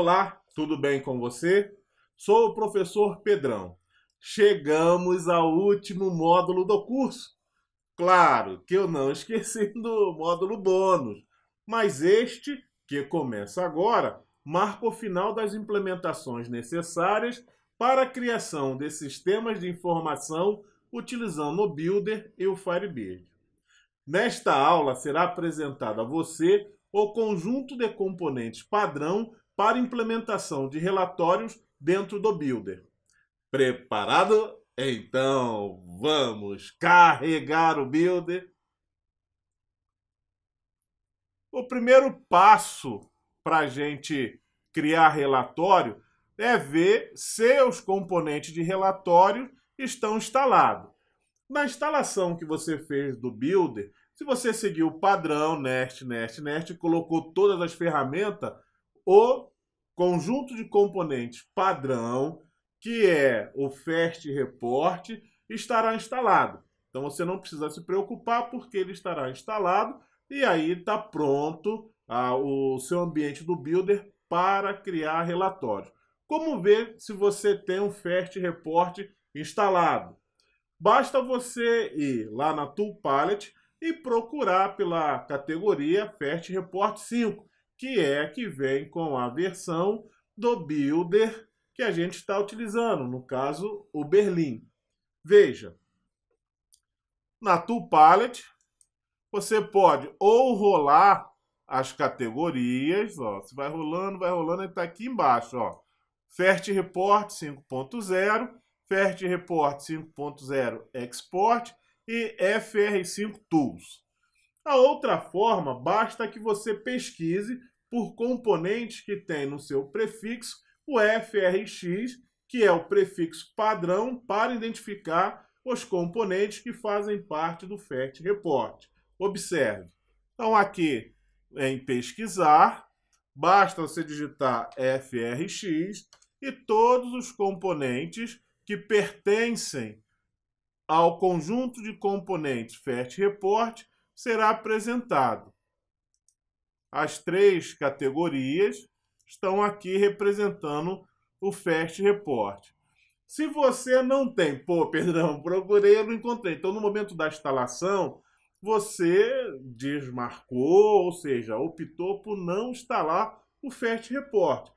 Olá, tudo bem com você? Sou o professor Pedrão. Chegamos ao último módulo do curso. Claro que eu não esqueci do módulo bônus, mas este, que começa agora, marca o final das implementações necessárias para a criação de sistemas de informação utilizando o Builder e o Firebird. Nesta aula será apresentado a você o conjunto de componentes padrão para implementação de relatórios dentro do Builder. Preparado? Então vamos carregar o Builder. O primeiro passo para a gente criar relatório é ver se os componentes de relatório estão instalados. Na instalação que você fez do Builder, se você seguiu o padrão NEST, NEST, NEST, colocou todas as ferramentas, o conjunto de componentes padrão, que é o FAST Report, estará instalado. Então você não precisa se preocupar porque ele estará instalado e aí está pronto ah, o seu ambiente do Builder para criar relatórios. Como ver se você tem um FAST Report instalado? Basta você ir lá na Tool Palette e procurar pela categoria FAST Report 5 que é a que vem com a versão do builder que a gente está utilizando, no caso, o Berlim. Veja, na Tool Palette, você pode ou rolar as categorias, ó, você vai rolando, vai rolando, ele está aqui embaixo, ó. Fert Report 5.0, Fert Report 5.0 Export e FR5 Tools. A outra forma, basta que você pesquise por componentes que tem no seu prefixo o FRX, que é o prefixo padrão para identificar os componentes que fazem parte do FET Report. Observe. Então, aqui em pesquisar, basta você digitar FRX e todos os componentes que pertencem ao conjunto de componentes FET Report será apresentado. As três categorias estão aqui representando o Fast Report. Se você não tem, pô, perdão, procurei, eu não encontrei. Então, no momento da instalação, você desmarcou, ou seja, optou por não instalar o Fast Report.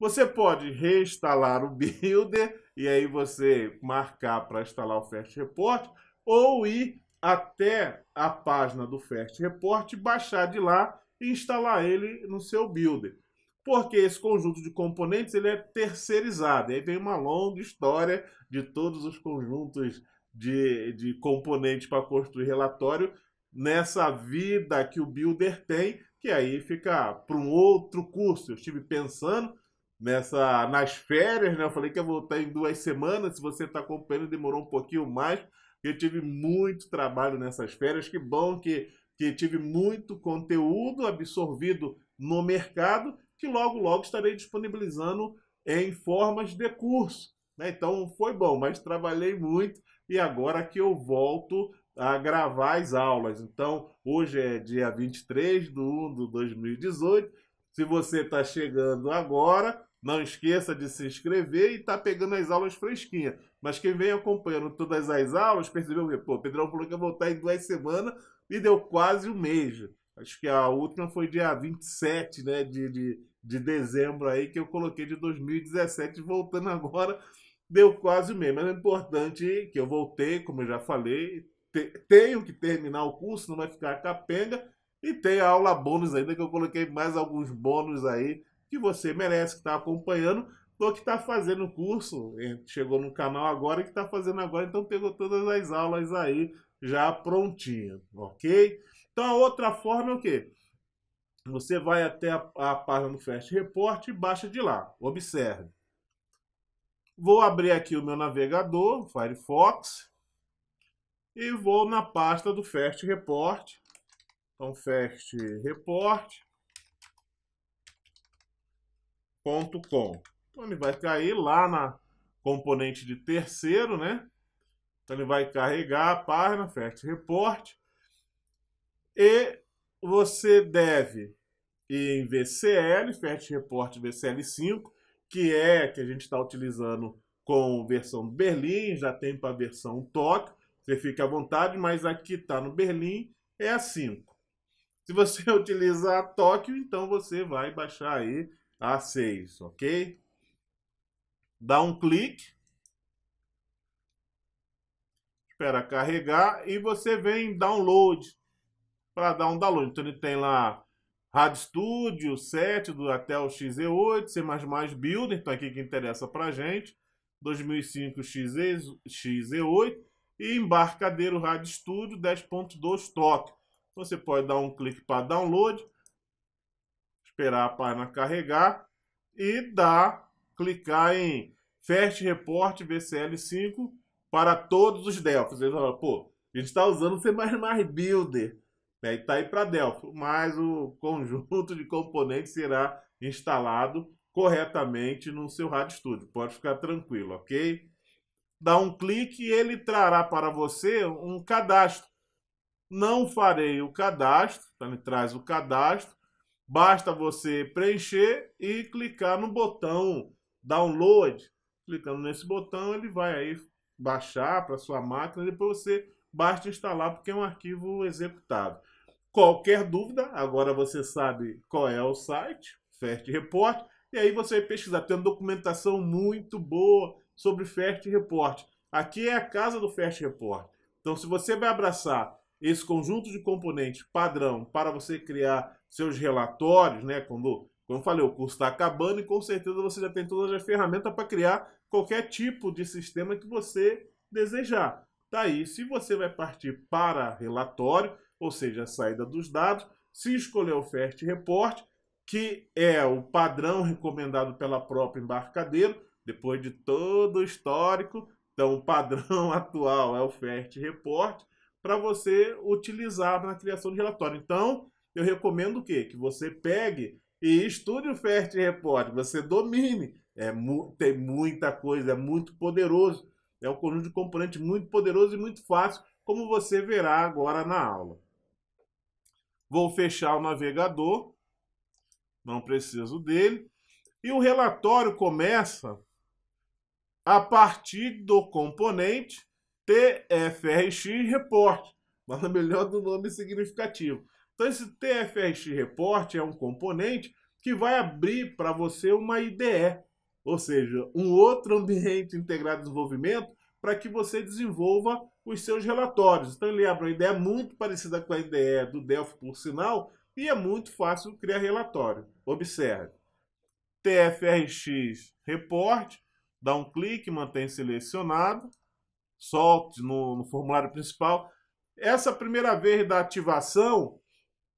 Você pode reinstalar o Builder e aí você marcar para instalar o Fast Report ou ir até a página do Fast Report, baixar de lá e instalar ele no seu builder. Porque esse conjunto de componentes ele é terceirizado. E aí tem uma longa história de todos os conjuntos de, de componentes para construir relatório nessa vida que o builder tem, que aí fica para um outro curso. Eu estive pensando nessa nas férias, né? Eu falei que ia voltar em duas semanas. Se você está acompanhando, demorou um pouquinho mais eu tive muito trabalho nessas férias. Que bom que, que tive muito conteúdo absorvido no mercado, que logo, logo estarei disponibilizando em formas de curso. Né? Então foi bom, mas trabalhei muito e agora que eu volto a gravar as aulas. Então, hoje é dia 23 de 1 de 2018. Se você está chegando agora, não esqueça de se inscrever e está pegando as aulas fresquinhas. Mas quem vem acompanhando todas as aulas percebeu que, Pedrão falou que ia voltar em duas semanas e deu quase um mês. Acho que a última foi dia 27 né, de, de, de dezembro aí, que eu coloquei de 2017, voltando agora, deu quase um mês. Mas é importante que eu voltei, como eu já falei, te, tenho que terminar o curso, não vai ficar capenga. E tem a aula bônus ainda, que eu coloquei mais alguns bônus aí que você merece, que está acompanhando. Tô que tá fazendo o curso, eh, chegou no canal agora que tá fazendo agora, então pegou todas as aulas aí já prontinha, ok? Então a outra forma é o quê? Você vai até a, a página do Fast Report e baixa de lá. Observe. Vou abrir aqui o meu navegador, Firefox, e vou na pasta do Fast Report. Então, fast com. Então ele vai cair lá na componente de terceiro, né? Então ele vai carregar a página, Fast Report. E você deve ir em VCL, Fast Report VCL5, que é que a gente está utilizando com versão Berlim, já tem para a versão Tóquio, você fica à vontade, mas aqui está no Berlim, é a 5. Se você utilizar a Tóquio, então você vai baixar aí a 6, ok? dá um clique, espera carregar e você vem download para dar um download. Então ele tem lá RAD Studio 7 do até o XE8, C++ Builder, então aqui que interessa para gente, 2005 XE, XE8 e embarcadeiro RAD Studio 10.2 toque. Você pode dar um clique para download, esperar a página carregar e dar clicar em Fast Report VCL5 para todos os Delphos. Eles pô, a gente está usando o C++ Builder. Né? E tá aí para Delphos. mas o conjunto de componentes será instalado corretamente no seu Rádio Studio. Pode ficar tranquilo, ok? Dá um clique e ele trará para você um cadastro. Não farei o cadastro, então ele traz o cadastro. Basta você preencher e clicar no botão download, clicando nesse botão, ele vai aí baixar para sua máquina, depois você basta instalar porque é um arquivo executado. Qualquer dúvida, agora você sabe qual é o site, Fast Report, e aí você vai pesquisar. Tem uma documentação muito boa sobre Fast Report. Aqui é a casa do Fast Report. Então, se você vai abraçar esse conjunto de componentes padrão para você criar seus relatórios, né, quando como eu falei, o curso está acabando e com certeza você já tem todas as ferramentas para criar qualquer tipo de sistema que você desejar. Tá aí, se você vai partir para relatório, ou seja, a saída dos dados, se escolher o FAST Report, que é o padrão recomendado pela própria embarcadeira, depois de todo o histórico, então o padrão atual é o FAST Report, para você utilizar na criação de relatório. Então, eu recomendo o quê? Que você pegue e estude o Fast Report. você domine. É, mu tem muita coisa, é muito poderoso. É um conjunto de componentes muito poderoso e muito fácil, como você verá agora na aula. Vou fechar o navegador, não preciso dele. E o relatório começa a partir do componente TFRX Report, mas é melhor do nome significativo. Então, esse TFRX Report é um componente que vai abrir para você uma IDE, ou seja, um outro ambiente integrado de desenvolvimento para que você desenvolva os seus relatórios. Então, ele abre uma ideia muito parecida com a IDE do Delphi, por sinal, e é muito fácil criar relatório. Observe. TFRX Report, dá um clique, mantém selecionado, solte no, no formulário principal. Essa primeira vez da ativação,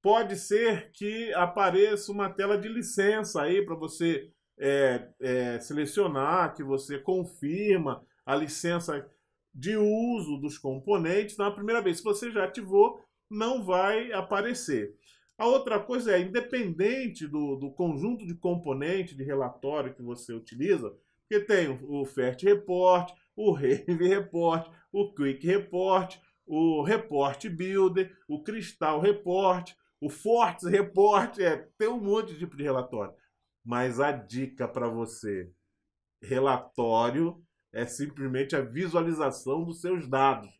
pode ser que apareça uma tela de licença aí para você é, é, selecionar, que você confirma a licença de uso dos componentes na primeira vez. Se você já ativou, não vai aparecer. A outra coisa é, independente do, do conjunto de componente de relatório que você utiliza, que tem o, Fert Report, o Rave Report, o Quick Report, o Report Builder, o Cristal Report, o Fortes, report é, tem um monte de tipo de relatório. Mas a dica para você: relatório é simplesmente a visualização dos seus dados.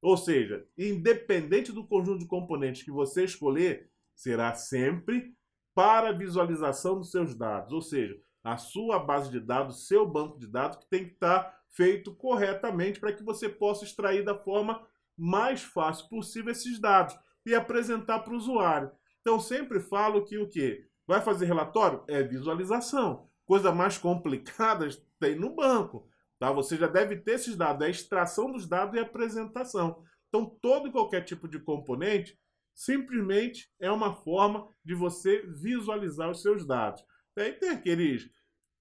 Ou seja, independente do conjunto de componentes que você escolher, será sempre para visualização dos seus dados. Ou seja, a sua base de dados, seu banco de dados, que tem que estar tá feito corretamente para que você possa extrair da forma mais fácil possível esses dados e apresentar para o usuário. Então sempre falo que o que vai fazer relatório é visualização. Coisa mais complicada tem no banco, tá? Você já deve ter esses dados, é a extração dos dados e apresentação. Então todo e qualquer tipo de componente simplesmente é uma forma de você visualizar os seus dados. E tem aqueles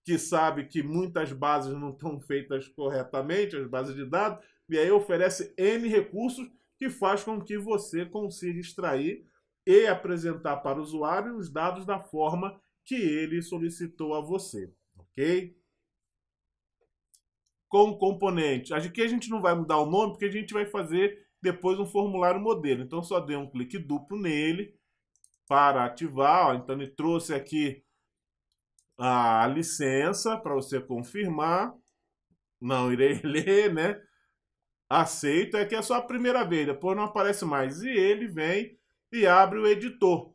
que sabe que muitas bases não estão feitas corretamente, as bases de dados, e aí oferece N recursos que faz com que você consiga extrair e apresentar para o usuário os dados da forma que ele solicitou a você, ok? Com componente. Aqui a gente não vai mudar o nome, porque a gente vai fazer depois um formulário modelo. Então, só dê um clique duplo nele para ativar. Ó. Então, ele trouxe aqui a licença para você confirmar. Não irei ler, né? aceito, é que é só a primeira vez, depois não aparece mais. E ele vem e abre o editor.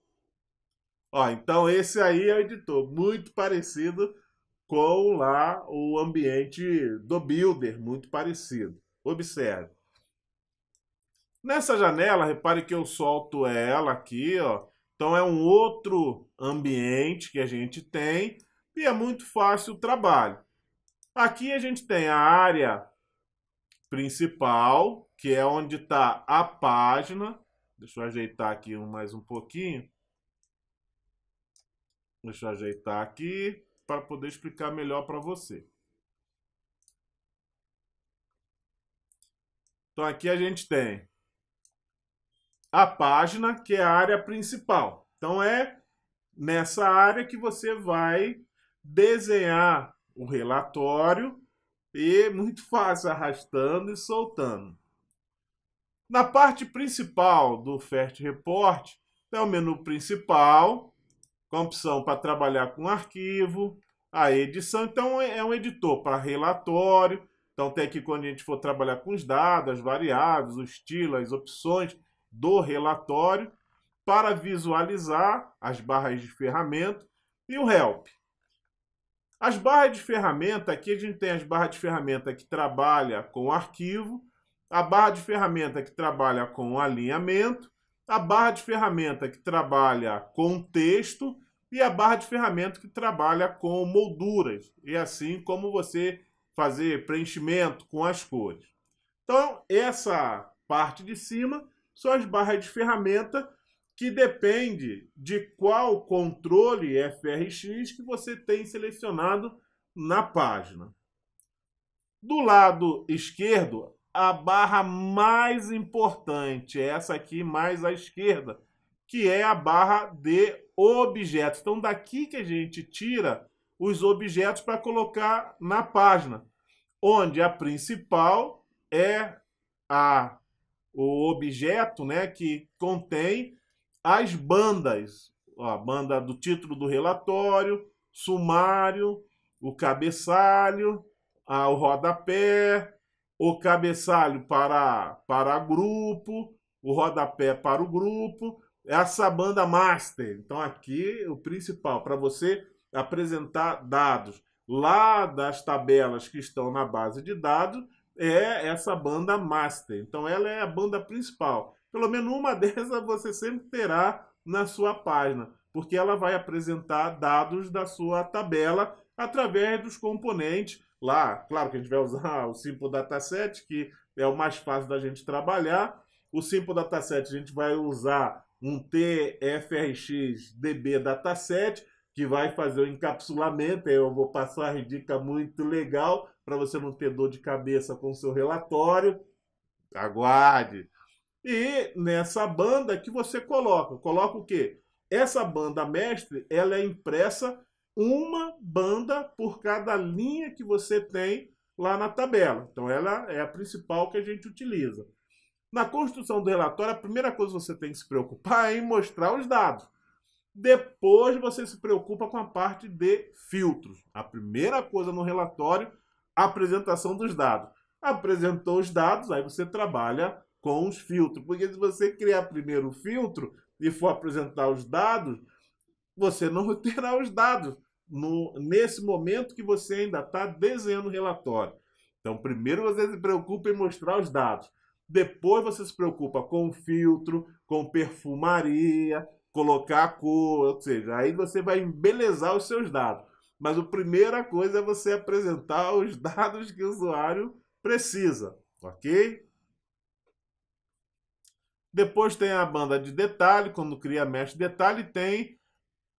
Ó, então esse aí é o editor, muito parecido com lá o ambiente do Builder, muito parecido. Observe. Nessa janela, repare que eu solto ela aqui, ó. Então é um outro ambiente que a gente tem e é muito fácil o trabalho. Aqui a gente tem a área principal, que é onde está a página. Deixa eu ajeitar aqui mais um pouquinho. Deixa eu ajeitar aqui para poder explicar melhor para você. Então aqui a gente tem a página, que é a área principal. Então é nessa área que você vai desenhar o relatório e muito fácil, arrastando e soltando. Na parte principal do Fast Report, é o menu principal, com opção para trabalhar com arquivo, a edição. Então, é, é um editor para relatório. Então, tem aqui quando a gente for trabalhar com os dados, as variáveis, o estilo, as opções do relatório, para visualizar as barras de ferramenta e o help. As barras de ferramenta, aqui a gente tem as barras de ferramenta que trabalha com o arquivo, a barra de ferramenta que trabalha com o alinhamento, a barra de ferramenta que trabalha com texto e a barra de ferramenta que trabalha com molduras, e assim como você fazer preenchimento com as cores. Então, essa parte de cima são as barras de ferramenta que depende de qual controle FRX que você tem selecionado na página. Do lado esquerdo, a barra mais importante, é essa aqui mais à esquerda, que é a barra de objetos. Então, daqui que a gente tira os objetos para colocar na página, onde a principal é a, o objeto né, que contém as bandas, a banda do título do relatório, sumário, o cabeçalho, a, o rodapé, o cabeçalho para, para grupo, o rodapé para o grupo, essa banda master. Então aqui o principal para você apresentar dados lá das tabelas que estão na base de dados é essa banda master. Então ela é a banda principal pelo menos uma dessas você sempre terá na sua página, porque ela vai apresentar dados da sua tabela através dos componentes lá. Claro que a gente vai usar o Simple Dataset, que é o mais fácil da gente trabalhar. O Simple Dataset a gente vai usar um TFRX DB Dataset, que vai fazer o encapsulamento. Aí eu vou passar a dica muito legal para você não ter dor de cabeça com o seu relatório. Aguarde! E nessa banda que você coloca, coloca o quê? Essa banda mestre, ela é impressa uma banda por cada linha que você tem lá na tabela. Então ela é a principal que a gente utiliza. Na construção do relatório, a primeira coisa que você tem que se preocupar é em mostrar os dados. Depois você se preocupa com a parte de filtros. A primeira coisa no relatório, a apresentação dos dados. Apresentou os dados, aí você trabalha com os filtros. Porque se você criar primeiro o filtro e for apresentar os dados, você não terá os dados no, nesse momento que você ainda está desenhando o relatório. Então, primeiro você se preocupa em mostrar os dados. Depois você se preocupa com filtro, com perfumaria, colocar a cor, ou seja, aí você vai embelezar os seus dados. Mas a primeira coisa é você apresentar os dados que o usuário precisa, ok? Depois tem a banda de detalhe, quando cria mesh detalhe, tem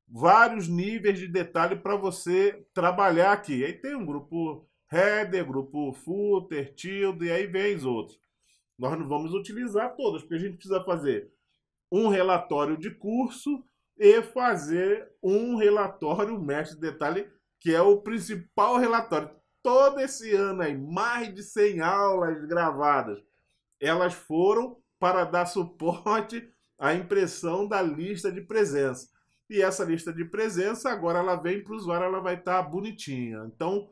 vários níveis de detalhe para você trabalhar aqui. Aí tem um grupo header, grupo footer, tilde, e aí vem os outros. Nós não vamos utilizar todas, porque a gente precisa fazer um relatório de curso e fazer um relatório mestre detalhe, que é o principal relatório. Todo esse ano aí, mais de 100 aulas gravadas, elas foram para dar suporte à impressão da lista de presença. E essa lista de presença, agora ela vem para o usuário, ela vai estar tá bonitinha. Então,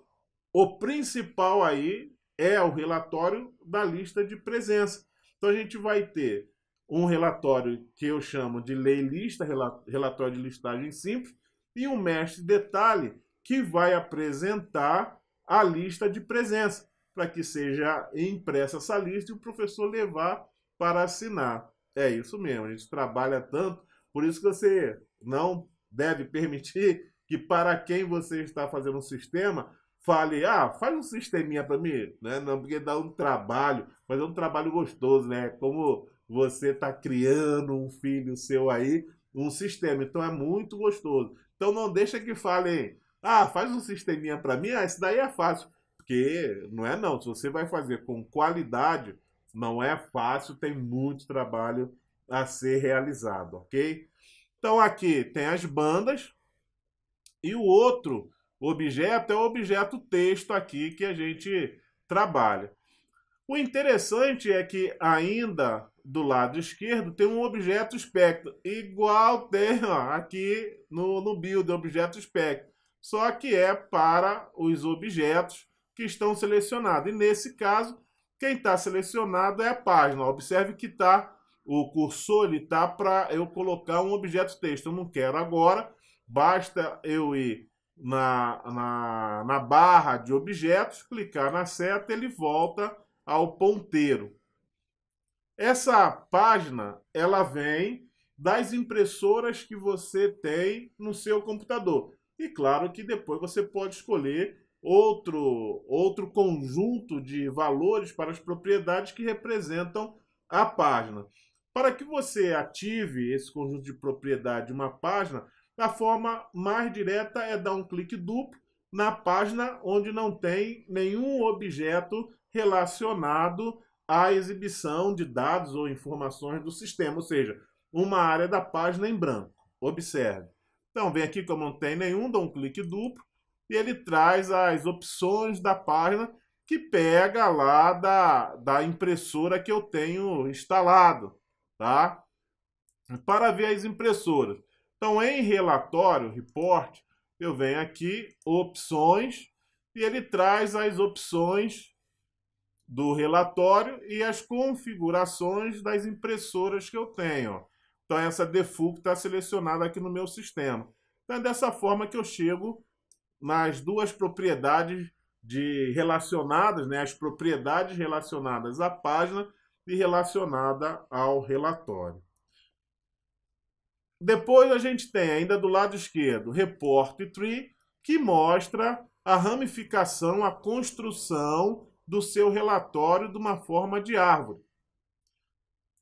o principal aí é o relatório da lista de presença. Então, a gente vai ter um relatório que eu chamo de lei lista, relatório de listagem simples, e um mestre detalhe que vai apresentar a lista de presença, para que seja impressa essa lista e o professor levar para assinar. É isso mesmo, a gente trabalha tanto, por isso que você não deve permitir que para quem você está fazendo um sistema fale, ah, faz um sisteminha para mim, né? Não, porque dá um trabalho, mas é um trabalho gostoso, né? Como você está criando um filho seu aí, um sistema, então é muito gostoso. Então não deixa que falem, ah, faz um sisteminha para mim, ah, isso daí é fácil, porque não é não. Se você vai fazer com qualidade, não é fácil, tem muito trabalho a ser realizado, ok? Então aqui tem as bandas e o outro objeto é o objeto texto aqui que a gente trabalha. O interessante é que ainda do lado esquerdo tem um objeto espectro, igual tem ó, aqui no, no build, objeto espectro, só que é para os objetos que estão selecionados. E nesse caso, quem está selecionado é a página. Observe que tá, o cursor está para eu colocar um objeto texto. Eu não quero agora, basta eu ir na, na, na barra de objetos, clicar na seta, ele volta ao ponteiro. Essa página ela vem das impressoras que você tem no seu computador. E claro que depois você pode escolher outro, outro conjunto de valores para as propriedades que representam a página. Para que você ative esse conjunto de propriedade de uma página, a forma mais direta é dar um clique duplo na página onde não tem nenhum objeto relacionado à exibição de dados ou informações do sistema, ou seja, uma área da página em branco. Observe. Então, vem aqui como não tem nenhum, dou um clique duplo, e ele traz as opções da página que pega lá da, da impressora que eu tenho instalado, tá? Para ver as impressoras. Então, em relatório, report, eu venho aqui, opções, e ele traz as opções do relatório e as configurações das impressoras que eu tenho. Então, essa default está selecionada aqui no meu sistema. Então, é dessa forma que eu chego nas duas propriedades de relacionadas, né, as propriedades relacionadas à página e relacionada ao relatório. Depois a gente tem ainda do lado esquerdo Report Tree, que mostra a ramificação, a construção do seu relatório de uma forma de árvore.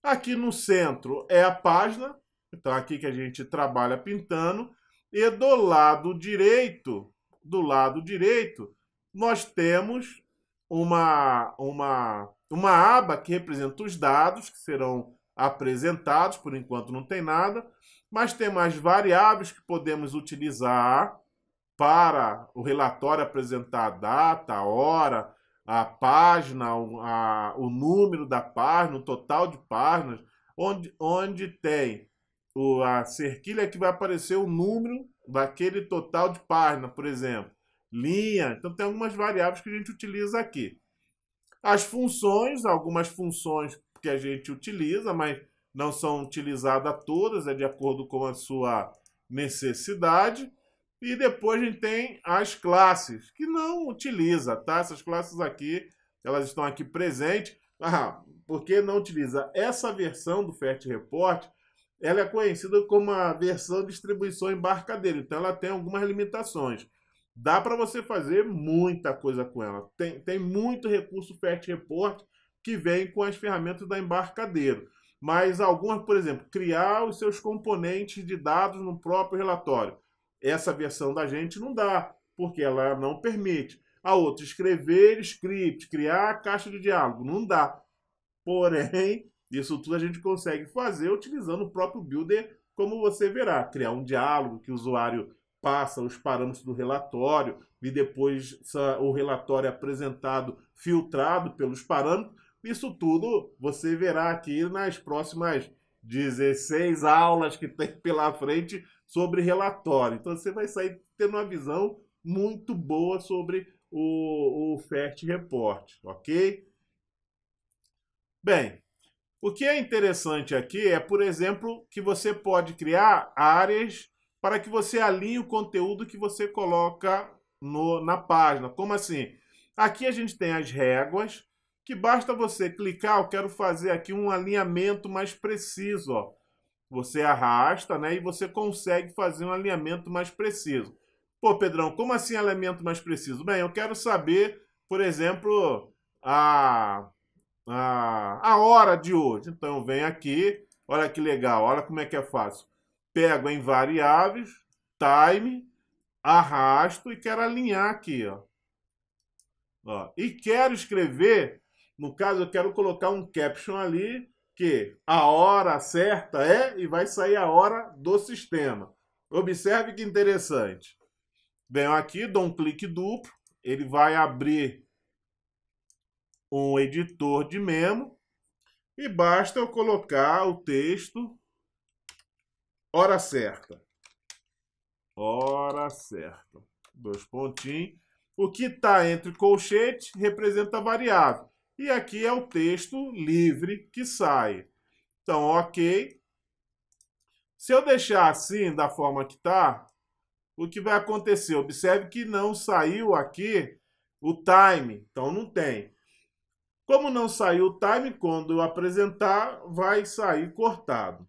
Aqui no centro é a página, então é aqui que a gente trabalha pintando, e do lado direito do lado direito, nós temos uma, uma, uma aba que representa os dados que serão apresentados, por enquanto não tem nada, mas tem mais variáveis que podemos utilizar para o relatório apresentar a data, a hora, a página, a, o número da página, o total de páginas, onde, onde tem o, a cerquilha que vai aparecer o número daquele total de página, por exemplo, linha. Então tem algumas variáveis que a gente utiliza aqui. As funções, algumas funções que a gente utiliza, mas não são utilizadas todas, é de acordo com a sua necessidade. E depois a gente tem as classes, que não utiliza, tá? Essas classes aqui, elas estão aqui presentes. Ah, porque não utiliza essa versão do FAT Report, ela é conhecida como a versão distribuição embarcadeira, então ela tem algumas limitações. Dá para você fazer muita coisa com ela. Tem, tem muito recurso Fast Report que vem com as ferramentas da embarcadeira. Mas algumas, por exemplo, criar os seus componentes de dados no próprio relatório. Essa versão da gente não dá, porque ela não permite. A outra, escrever script, criar a caixa de diálogo, não dá. Porém, isso tudo a gente consegue fazer utilizando o próprio Builder, como você verá, criar um diálogo que o usuário passa os parâmetros do relatório e depois o relatório é apresentado filtrado pelos parâmetros. Isso tudo você verá aqui nas próximas 16 aulas que tem pela frente sobre relatório. Então você vai sair tendo uma visão muito boa sobre o, o FAST Report, ok? Bem, o que é interessante aqui é, por exemplo, que você pode criar áreas para que você alinhe o conteúdo que você coloca no, na página. Como assim? Aqui a gente tem as réguas, que basta você clicar, eu quero fazer aqui um alinhamento mais preciso. Ó. Você arrasta né, e você consegue fazer um alinhamento mais preciso. Pô, Pedrão, como assim alinhamento mais preciso? Bem, eu quero saber, por exemplo, a a, ah, a hora de hoje. Então, vem aqui, olha que legal, olha como é que é fácil. Pego em variáveis, time, arrasto e quero alinhar aqui. Ó. ó. E quero escrever, no caso, eu quero colocar um caption ali que a hora certa é e vai sair a hora do sistema. Observe que interessante. Venho aqui, dou um clique duplo, ele vai abrir um editor de memo e basta eu colocar o texto hora certa. Hora certa. Dois pontinhos. O que está entre colchete representa a variável. E aqui é o texto livre que sai. Então, ok. Se eu deixar assim, da forma que está, o que vai acontecer? Observe que não saiu aqui o time. Então, não tem. Como não saiu o time, quando eu apresentar, vai sair cortado.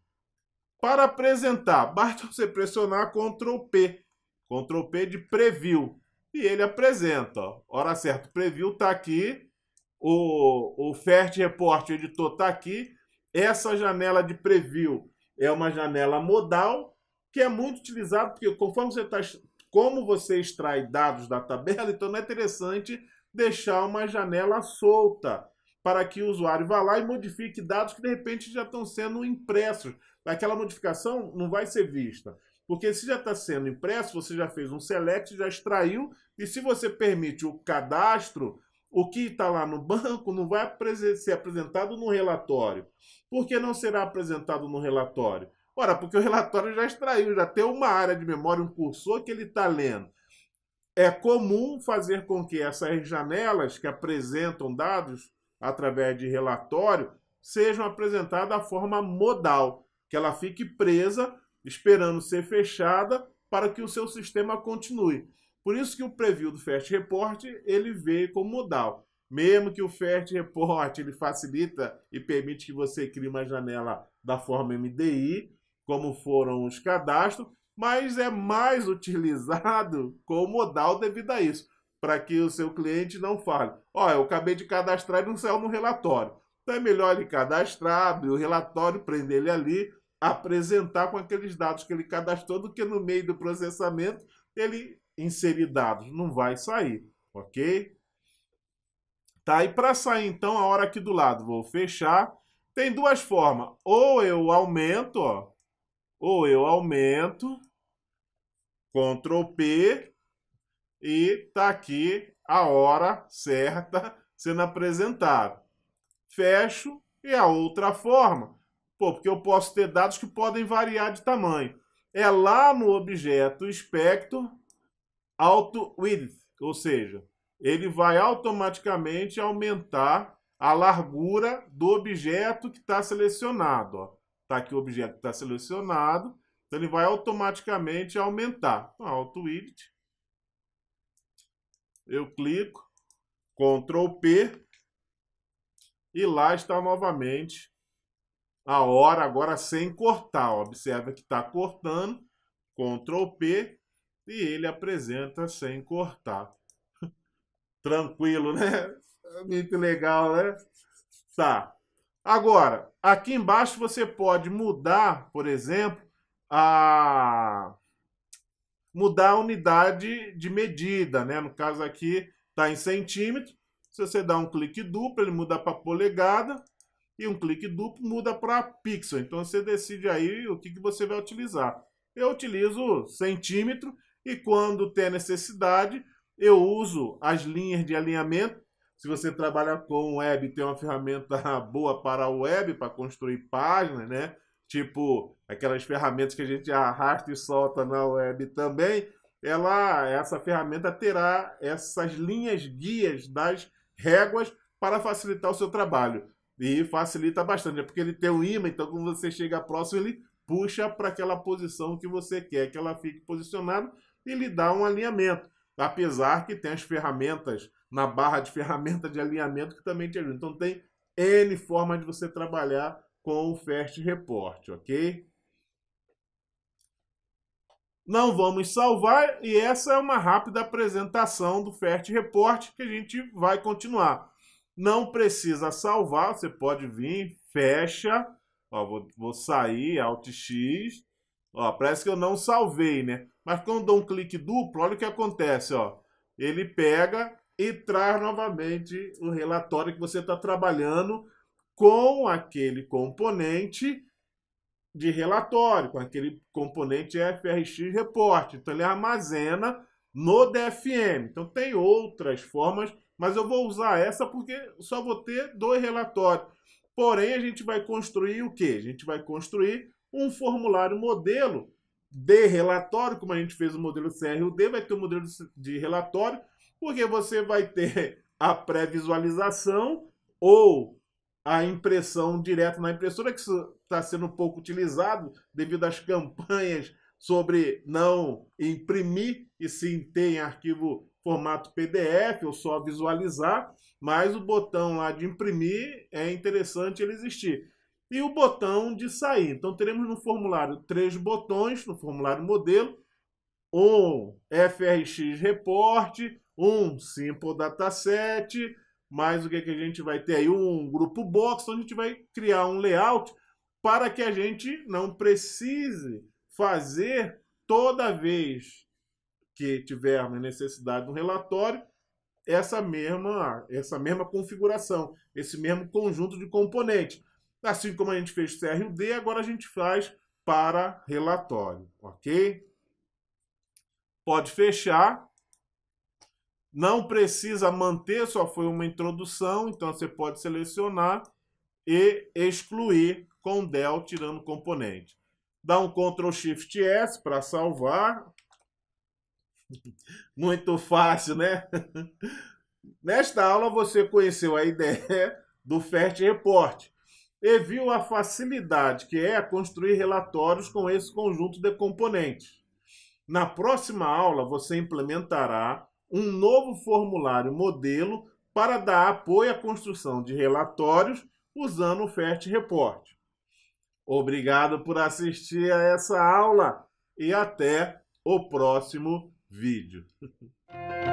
Para apresentar, basta você pressionar Ctrl P. Ctrl P de preview. E ele apresenta. Hora certa, o preview está aqui. O, o Fert Report, editor, está aqui. Essa janela de preview é uma janela modal que é muito utilizada porque conforme você está como você extrai dados da tabela, então não é interessante deixar uma janela solta para que o usuário vá lá e modifique dados que de repente já estão sendo impressos. Aquela modificação não vai ser vista. Porque se já está sendo impresso, você já fez um select, já extraiu, e se você permite o cadastro, o que está lá no banco não vai ser apresentado no relatório. Por que não será apresentado no relatório? Ora, porque o relatório já extraiu, já tem uma área de memória, um cursor que ele está lendo. É comum fazer com que essas janelas que apresentam dados através de relatório sejam apresentadas da forma modal, que ela fique presa, esperando ser fechada para que o seu sistema continue. Por isso que o preview do Fast Report ele veio como modal. Mesmo que o Fast Report ele facilita e permite que você crie uma janela da forma MDI, como foram os cadastros, mas é mais utilizado como modal devido a isso, para que o seu cliente não fale: Ó, oh, eu acabei de cadastrar e não saiu no relatório. Então é melhor ele cadastrar, abrir o relatório, prender ele ali, apresentar com aqueles dados que ele cadastrou, do que no meio do processamento ele inserir dados. Não vai sair, ok? Tá, e para sair então, a hora aqui do lado, vou fechar. Tem duas formas. Ou eu aumento, ó, ou eu aumento, Ctrl P, e tá aqui a hora certa sendo apresentada. Fecho e a outra forma. Pô, porque eu posso ter dados que podem variar de tamanho. É lá no objeto espectro auto width, ou seja, ele vai automaticamente aumentar a largura do objeto que está selecionado. Ó. Está aqui o objeto que está selecionado. Então, ele vai automaticamente aumentar. Então, auto edit. Eu clico, Ctrl P. E lá está novamente a hora, agora sem cortar. Observe que está cortando. Ctrl P. E ele apresenta sem cortar. Tranquilo, né? Muito legal, né? Tá. Agora, aqui embaixo você pode mudar, por exemplo, a mudar a unidade de medida, né? No caso aqui está em centímetro. Se você dá um clique duplo, ele muda para polegada e um clique duplo muda para pixel. Então você decide aí o que, que você vai utilizar. Eu utilizo centímetro e quando tem necessidade eu uso as linhas de alinhamento se você trabalha com web, tem uma ferramenta boa para web, para construir páginas, né? Tipo aquelas ferramentas que a gente arrasta e solta na web também. Ela, essa ferramenta terá essas linhas guias das réguas para facilitar o seu trabalho. E facilita bastante, é porque ele tem um ímã, então quando você chega próximo, ele puxa para aquela posição que você quer que ela fique posicionada e lhe dá um alinhamento. Apesar que tem as ferramentas na barra de ferramenta de alinhamento que também te ajuda. Então tem N formas de você trabalhar com o Fast Report, ok? Não vamos salvar e essa é uma rápida apresentação do Fast Report que a gente vai continuar. Não precisa salvar, você pode vir, fecha, ó, vou, vou sair, Alt X, Ó, parece que eu não salvei, né? Mas quando eu dou um clique duplo, olha o que acontece, ó. Ele pega e traz novamente o relatório que você está trabalhando com aquele componente de relatório, com aquele componente FRX Report. Então ele armazena no DFM. Então tem outras formas, mas eu vou usar essa porque só vou ter dois relatórios. Porém, a gente vai construir o quê? A gente vai construir um formulário modelo de relatório, como a gente fez o modelo CRUD, vai ter o um modelo de relatório porque você vai ter a pré-visualização ou a impressão direta na impressora, que está sendo pouco utilizado devido às campanhas sobre não imprimir e sim ter em arquivo formato PDF ou só visualizar, mas o botão lá de imprimir é interessante ele existir. E o botão de sair. Então teremos no formulário três botões, no formulário modelo, um FRX Report, um simple dataset, mais o que, é que a gente vai ter aí? Um grupo box, onde então a gente vai criar um layout para que a gente não precise fazer toda vez que tivermos necessidade de um relatório essa mesma, essa mesma configuração, esse mesmo conjunto de componentes. Assim como a gente fez CRUD, agora a gente faz para relatório, ok? Pode fechar. Não precisa manter, só foi uma introdução, então você pode selecionar e excluir com del tirando componente. Dá um Ctrl Shift S para salvar. Muito fácil, né? Nesta aula você conheceu a ideia do FAST Report e viu a facilidade que é construir relatórios com esse conjunto de componentes. Na próxima aula você implementará um novo formulário modelo para dar apoio à construção de relatórios usando o FERT Report. Obrigado por assistir a essa aula e até o próximo vídeo.